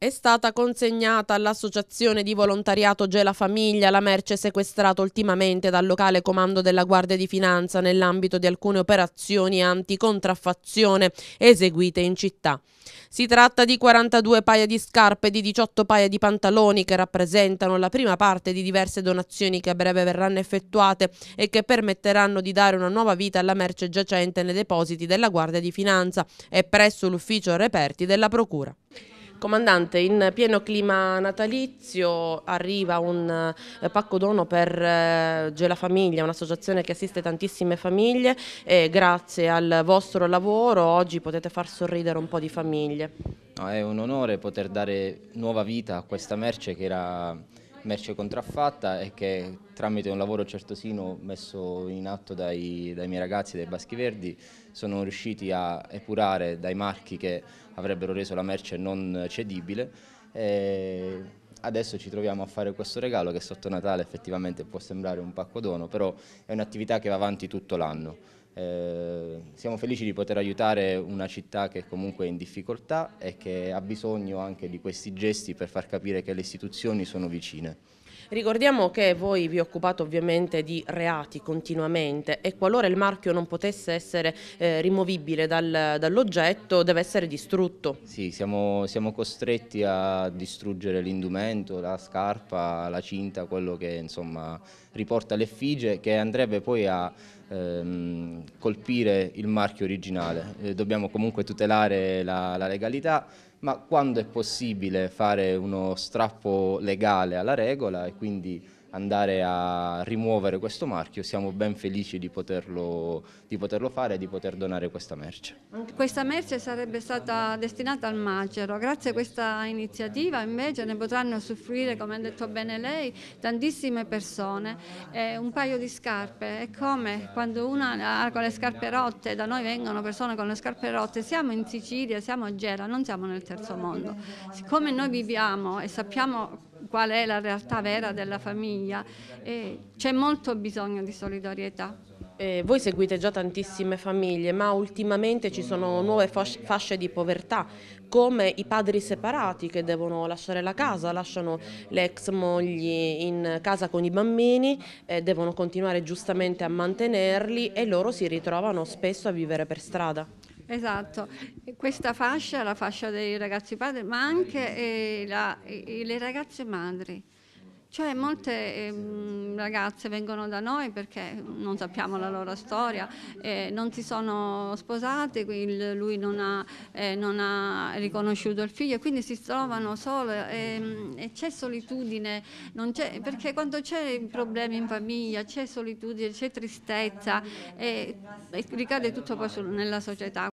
È stata consegnata all'associazione di volontariato Gela Famiglia la merce sequestrata ultimamente dal locale comando della Guardia di Finanza nell'ambito di alcune operazioni anticontraffazione eseguite in città. Si tratta di 42 paia di scarpe e di 18 paia di pantaloni che rappresentano la prima parte di diverse donazioni che a breve verranno effettuate e che permetteranno di dare una nuova vita alla merce giacente nei depositi della Guardia di Finanza e presso l'ufficio reperti della Procura. Comandante, in pieno clima natalizio arriva un eh, pacco dono per eh, Gela Famiglia, un'associazione che assiste tantissime famiglie e grazie al vostro lavoro oggi potete far sorridere un po' di famiglie. No, è un onore poter dare nuova vita a questa merce che era merce contraffatta e che tramite un lavoro certosino messo in atto dai, dai miei ragazzi, dai Baschi Verdi, sono riusciti a epurare dai marchi che avrebbero reso la merce non cedibile. E adesso ci troviamo a fare questo regalo che sotto Natale effettivamente può sembrare un pacco dono, però è un'attività che va avanti tutto l'anno. Eh, siamo felici di poter aiutare una città che comunque è in difficoltà e che ha bisogno anche di questi gesti per far capire che le istituzioni sono vicine. Ricordiamo che voi vi occupate ovviamente di reati continuamente e qualora il marchio non potesse essere eh, rimovibile dal, dall'oggetto deve essere distrutto. Sì, siamo, siamo costretti a distruggere l'indumento, la scarpa, la cinta, quello che insomma riporta l'effigie che andrebbe poi a ehm, colpire il marchio originale. Eh, dobbiamo comunque tutelare la, la legalità ma quando è possibile fare uno strappo legale alla regola e quindi andare a rimuovere questo marchio, siamo ben felici di poterlo, di poterlo fare e di poter donare questa merce. Questa merce sarebbe stata destinata al macero, grazie a questa iniziativa invece ne potranno soffrire, come ha detto bene lei, tantissime persone. Eh, un paio di scarpe, è come quando una ha con le scarpe rotte, da noi vengono persone con le scarpe rotte, siamo in Sicilia, siamo a Gera, non siamo nel terzo mondo. Siccome noi viviamo e sappiamo qual è la realtà vera della famiglia. c'è molto bisogno di solidarietà. Eh, voi seguite già tantissime famiglie, ma ultimamente ci sono nuove fasce, fasce di povertà, come i padri separati che devono lasciare la casa, lasciano le ex mogli in casa con i bambini, eh, devono continuare giustamente a mantenerli e loro si ritrovano spesso a vivere per strada. Esatto, questa fascia, la fascia dei ragazzi padri, ma anche eh, la, eh, le ragazze madri. Cioè molte eh, ragazze vengono da noi perché non sappiamo la loro storia, eh, non si sono sposate, quindi lui non ha, eh, non ha riconosciuto il figlio, quindi si trovano sole ehm, e c'è solitudine, perché quando c'è problemi in famiglia c'è solitudine, c'è tristezza e, eh, e ricade tutto poi nella società.